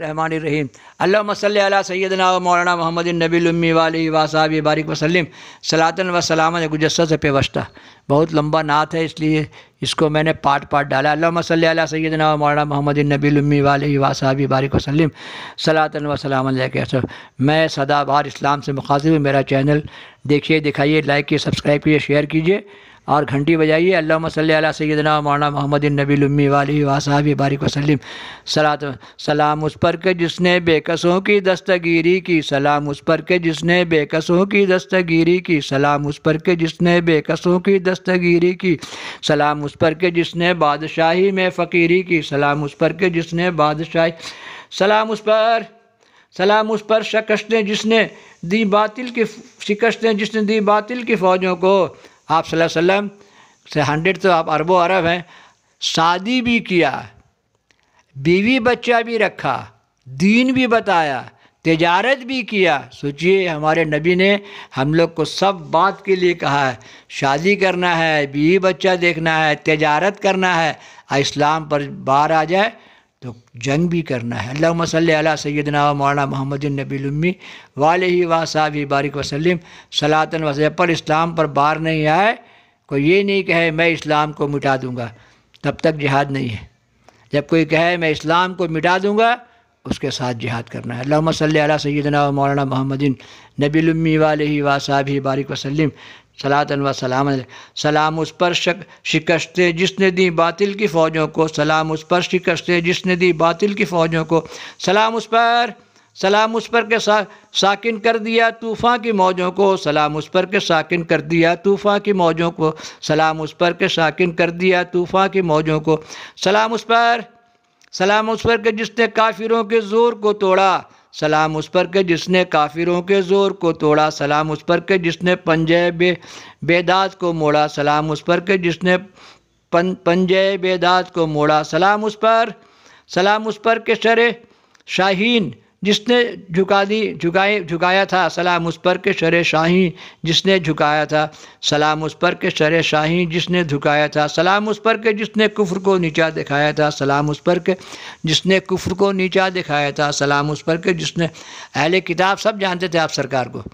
रहमान रहीम अल्लाम सैदना मौलाना मोहम्मद नबीमी वाली वासाबी बारिक वसलम सलातन व सलाम गुजस्सा से पेवस्ता बहुत लंबा नात है इसलिए इसको मैंने पार्ट पार्ट डाला अल्लाम सैदना मौलाना मोहम्मद नबीमी वाली वासाबी बारिक वसलम सलातन व सलाम मैं सदाबहार इस्लाम से मुखातिब मेरा चैनल देखिए दिखाइए लाइक कीजिए सब्सक्राइब कीजिए शेयर कीजिए और घंटी बजाइए अल्लाह सल सैदना मौना मोहम्मद नबीलम्मी वाली वासाबी बारिक वसलम सलात सलाम उस पर के जिसने बेकसों की दस्तगीरी की सलाम उस पर के जिसने बेकसों की दस्तगीरी की सलाम उस पर के जिसने बेकसों की दस्तगीरी की सलाम उस पर के जिसने बादशाही में फ़कीरी की सलाम उस पर के जिसने बादशाही सलाम उस पर सलाम उस पर शिकस्तें जिसने दी बातिल की शिकस्तें जिसने दी बातिल की फ़ौजों को आप वसल्लम से हंड्रेड तो आप अरबों अरब हैं शादी भी किया बीवी बच्चा भी रखा दीन भी बताया तजारत भी किया सोचिए हमारे नबी ने हम लोग को सब बात के लिए कहा है शादी करना है बीवी बच्चा देखना है तजारत करना है इस्लाम पर बाहर आ जाए तो जंग भी करना है अल्लाह मसल सैदना मौलाना मोहम्मद नबीलम्मी वाल ही वा साहब बारिक वसलम सलातन वसै पर इस्लाम पर बार नहीं आए कोई ये नहीं कहे मैं इस्लाम को मिटा दूँगा तब तक जिहाद नहीं है जब कोई कहे मैं इस्लाम को मिटा दूँगा उसके साथ जिहाद करना है अल्लाह सैदना मौलाना मोहम्मद लुमी वाल ही वा साहब बारिक वसलम सलात सलाम सलाम उस पर शक शिकस्तें जिसने दी बातिल की फ़ौजों को सलाम उस पर शिकस्त जिसने दी बातिल की फ़ौजों को सलाम उस पर सलाम उस पर के सा, साकिन कर दिया तूफ़ान की मौजों को सलाम उस पर के साकिन कर दिया तूफ़ान की मौजों को सलाम उस पर के साकिन कर दिया तूफ़ान की मौजों को सलाम उस पर सलाम उस पर के जिसने काफिरों के ज़ोर को तोड़ा सलाम उस पर के जिसने काफिरों के ज़ोर को तोड़ा सलाम उस पर के जिसने पंजे बे बेदात को मोड़ा सलाम उस पर के जिसने पन, पंजे बेदात को मोड़ा सलाम उस पर सलाम उस पर के शर शाहीन जिसने झुका दी झुकाए झुकाया था सलाम उस पर के शर शाही जिसने झुकाया था सलाम उस पर के शर शाही जिसने झुकाया था सलाम उस पर के जिसने कुफर को नीचा दिखाया था सलाम उस पर के जिसने कुफर को नीचा दिखाया था सलाम उस पर के जिसने अहले किताब सब जानते थे आप सरकार को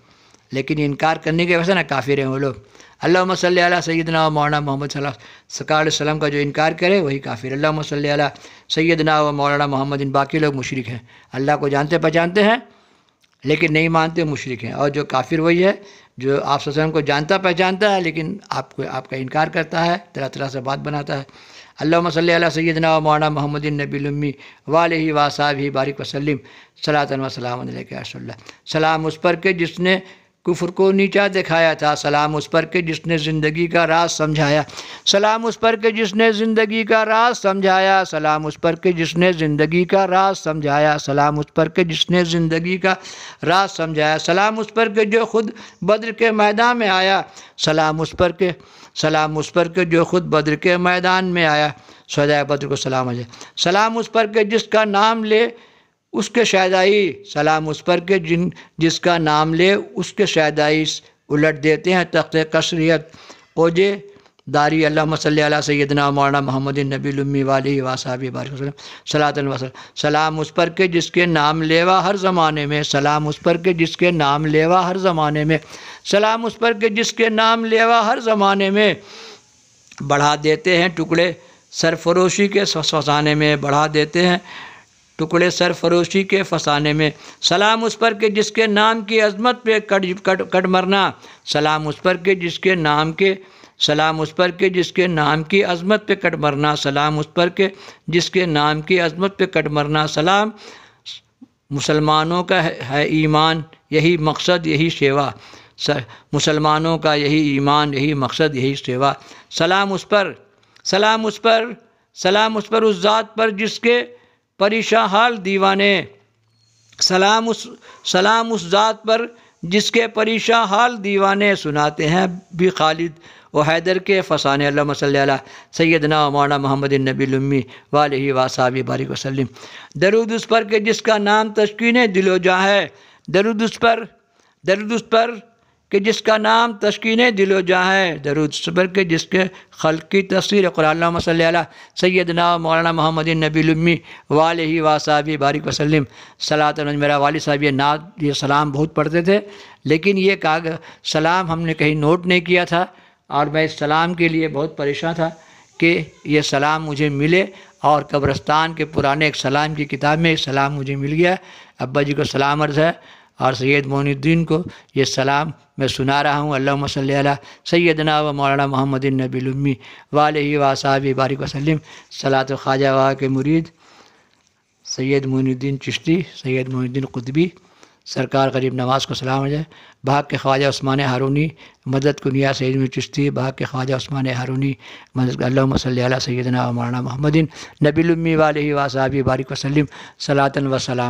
लेकिन इनकार करने की वजह से ना काफिर हैं वो लोग अल्लाह सल सैदना मौलाना मोहम्मद सल्लम का जो इनकार करे वही काफिर अल्लाह सल सैदना व मौलाना मोहम्मद इन बाकी लोग मुशरिक हैं अल्लाह को जानते पहचानते हैं लेकिन नहीं मानते मुशरक हैं और जो काफिर वही है जो आप वसलम को जानता पहचानता है लेकिन आपको आपका इनकार करता है तरह तरह से बात बनाता है अल्लाह सल सैदना मौलाना मोहम्मद नबीलम्मी वाल ही वासाब ही बारिक वसलम सलातन वसलाम सलाम उस पर के जिसने कुफर को नीचा दिखाया था सलाम उस पर के जिसने ज़िंदगी का राज समझाया सलाम उस पर के जिसने ज़िंदगी का राज समझाया सलाम उस पर के जिसने ज़िंदगी का राज समझाया सलाम उस पर के जिसने ज़िंदगी का राज समझाया सलाम उस पर के जो खुद बद्र के मैदान में आया सलाम उस पर के सलाम उस पर के जो खुद बद्र के मैदान में आया सजाए बद्र को सलाम अजय सलाम उस पर के जिसका नाम ले उसके शहदाई सलाम उस पर के जिन जिसका नाम ले उसके शहदाई उलट देते हैं तख्त कसरियत ओजे दारी अल्लाह सल सैदना मौलाना मोहम्मद नबीमी वाली वासाबी बारक सलातन वसल सलाम उस पर के जिसके नाम लेवा हर ज़माने में सलाम उस पर के जिसके नाम लेवा हर ज़माने में सलाम उस पर के जिसके नाम लेवा हर ज़माने में बढ़ा देते हैं टुकड़े सरफरोशी के फसाने में बढ़ा देते हैं टुकड़े सरफरोशी के फसाने में सलाम उस पर के जिसके नाम की अजमत पे कट कट कट मरना सलाम उस पर के जिसके नाम के सलाम उस पर के जिसके नाम की अजमत पे कट मरना सलाम उस पर के जिसके नाम की अजमत पे कट मरना सलाम मुसलमानों का है ईमान यही मकसद यही सेवा मुसलमानों का यही ईमान यही मकसद यही सेवा सलाम उस पर सलाम उस पर सलाम उस पर उस ज़ात पर जिसके हाल दीवाने सलाम उस सलाम उस ज़ात पर जिसके परिशा हाल दीवाने सुनाते हैं भी खालिद व हैदर के फसान सल सैदना मौना मोहम्मद नबीलम्मी वाल वासावी बारिक वसलम दरुद उस पर के जिसका नाम तस्किन दिलो है दरुद उस पर दरुद उस पर कि जिसका नाम तस्किन दिलो जहाँ है दरुद सबर के जिसके खल की तस्वीर कुरान सल सैदना मौलाना मोहम्मद नबीलम्मी वाल ही वासाबी बारिक वसलम सलातमेरा वाल साहब ये नात ये सलाम बहुत पढ़ते थे लेकिन ये काग सलाम हमने कहीं नोट नहीं किया था और मैं इस सलाम के लिए बहुत परेशान था कि ये सलाम मुझे मिले और कब्रस्तान के पुराने एक सलाम की किताब में एक सलाम मुझे मिल गया अब्बा जी को सलाम अर्ज़ है और सैयद मोनुद्दीन को ये सलाम मैं सुना रहा हूँ अल्लाह सल सैदना व मौलाना मोहम्मदिन नबीलम्मी वाल ही बारिक वसलम सलात ख्वाजा वाह के मुरीद सैयद मोनुद्दीन चिश्ती सैयद मोनुद्दीन कुतबी सरकार गरीब नवाज को सलाम हो भाग के ख्वाजा उस्मान हारूनी मदद कुनिया सैद में चिश्ती भाग के ख्वाजा उस्मान हारूनी मदद अल्लाह सैदना मौलाना मोहम्मदिन नबीलम्मी वाल वासाबी बारिक वसलम सलातन वसलाम